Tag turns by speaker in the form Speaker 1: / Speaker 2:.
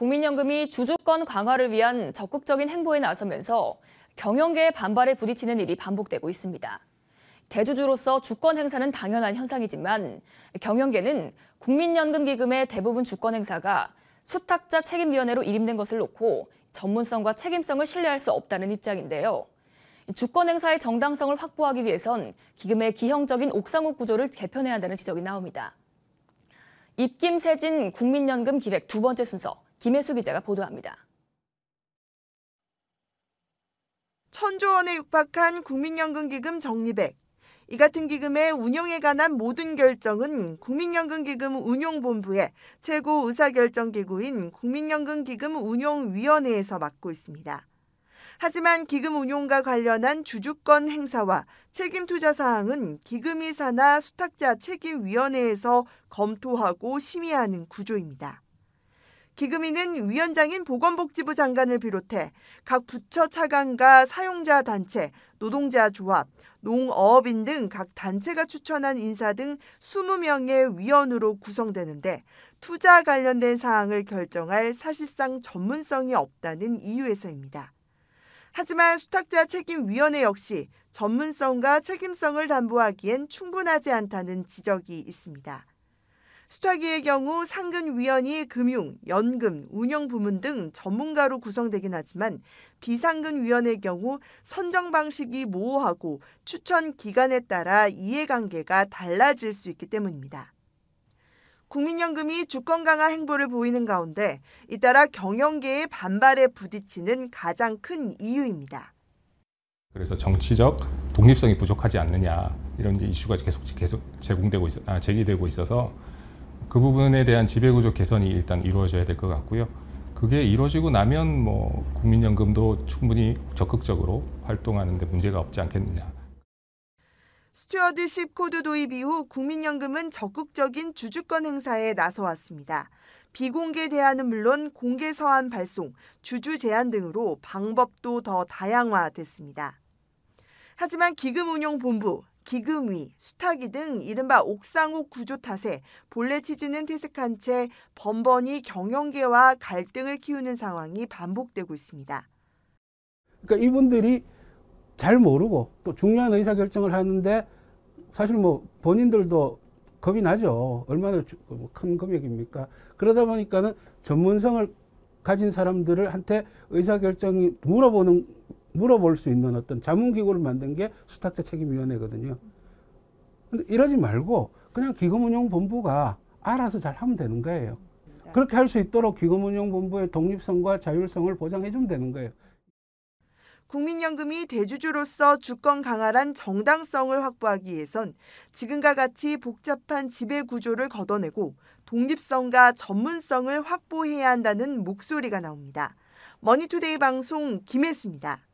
Speaker 1: 국민연금이 주주권 강화를 위한 적극적인 행보에 나서면서 경영계의 반발에 부딪히는 일이 반복되고 있습니다. 대주주로서 주권 행사는 당연한 현상이지만 경영계는 국민연금 기금의 대부분 주권 행사가 수탁자 책임위원회로 이름된 것을 놓고 전문성과 책임성을 신뢰할 수 없다는 입장인데요. 주권 행사의 정당성을 확보하기 위해선 기금의 기형적인 옥상옥 구조를 개편해야 한다는 지적이 나옵니다. 입김 세진 국민연금 기획 두 번째 순서 김혜수 기자가 보도합니다.
Speaker 2: 천조 원에 육박한 국민연금기금 적립액. 이 같은 기금의 운용에 관한 모든 결정은 국민연금기금 운용본부의 최고 의사결정기구인 국민연금기금운용위원회에서 맡고 있습니다. 하지만 기금 운용과 관련한 주주권 행사와 책임 투자 사항은 기금이사나 수탁자 책임위원회에서 검토하고 심의하는 구조입니다. 기금이는 위원장인 보건복지부 장관을 비롯해 각 부처 차관과 사용자 단체, 노동자 조합, 농어업인 등 각 단체가 추천한 인사 등 20명의 위원으로 구성되는데 투자 관련된 사항을 결정할 사실상 전문성이 없다는 이유에서입니다. 하지만 수탁자 책임위원회 역시 전문성과 책임성을 담보하기엔 충분하지 않다는 지적이 있습니다. 수탁위의 경우 상근위원이 금융, 연금, 운영 부문 등 전문가로 구성되긴 하지만 비상근위원의 경우 선정 방식이 모호하고 추천 기간에 따라 이해관계가 달라질 수 있기 때문입니다. 국민연금이 주권 강화 행보를 보이는 가운데 잇따라 경영계의 반발에 부딪히는 가장 큰 이유입니다.
Speaker 3: 그래서 정치적 독립성이 부족하지 않느냐 이런 이슈가 계속 계속 제공되고 있, 아, 제기되고 있어서 그 부분에 대한 지배구조 개선이 일단 이루어져야 될 것 같고요. 그게 이루어지고 나면 뭐 국민연금도 충분히 적극적으로 활동하는데 문제가 없지 않겠느냐.
Speaker 2: 스튜어드십 코드 도입 이후 국민연금은 적극적인 주주권 행사에 나서왔습니다. 비공개 대안은 물론 공개 서한 발송, 주주 제한 등으로 방법도 더 다양화됐습니다. 하지만 기금운용본부 기금위, 수타기 등 이른바 옥상옥 구조 탓에 본래 취지는 퇴색한 채 번번이 경영계와 갈등을 키우는 상황이 반복되고 있습니다.
Speaker 3: 그러니까 이분들이 잘 모르고 또 중요한 의사결정을 하는데 사실 뭐 본인들도 겁이 나죠. 얼마나 뭐 큰 금액입니까? 그러다 보니까는 전문성을 가진 사람들을 한테 의사결정이 물어보는 물어볼 수 있는 어떤 자문기구를 만든 게 수탁자 책임위원회거든요. 근데 이러지 말고 그냥 기금운용본부가 알아서 잘 하면 되는 거예요. 네. 그렇게 할 수 있도록 기금운용본부의 독립성과 자율성을 보장해 주면 되는 거예요.
Speaker 2: 국민연금이 대주주로서 주권 강화란 정당성을 확보하기 위해선 지금과 같이 복잡한 지배 구조를 걷어내고 독립성과 전문성을 확보해야 한다는 목소리가 나옵니다. 머니투데이 방송 김혜수입니다.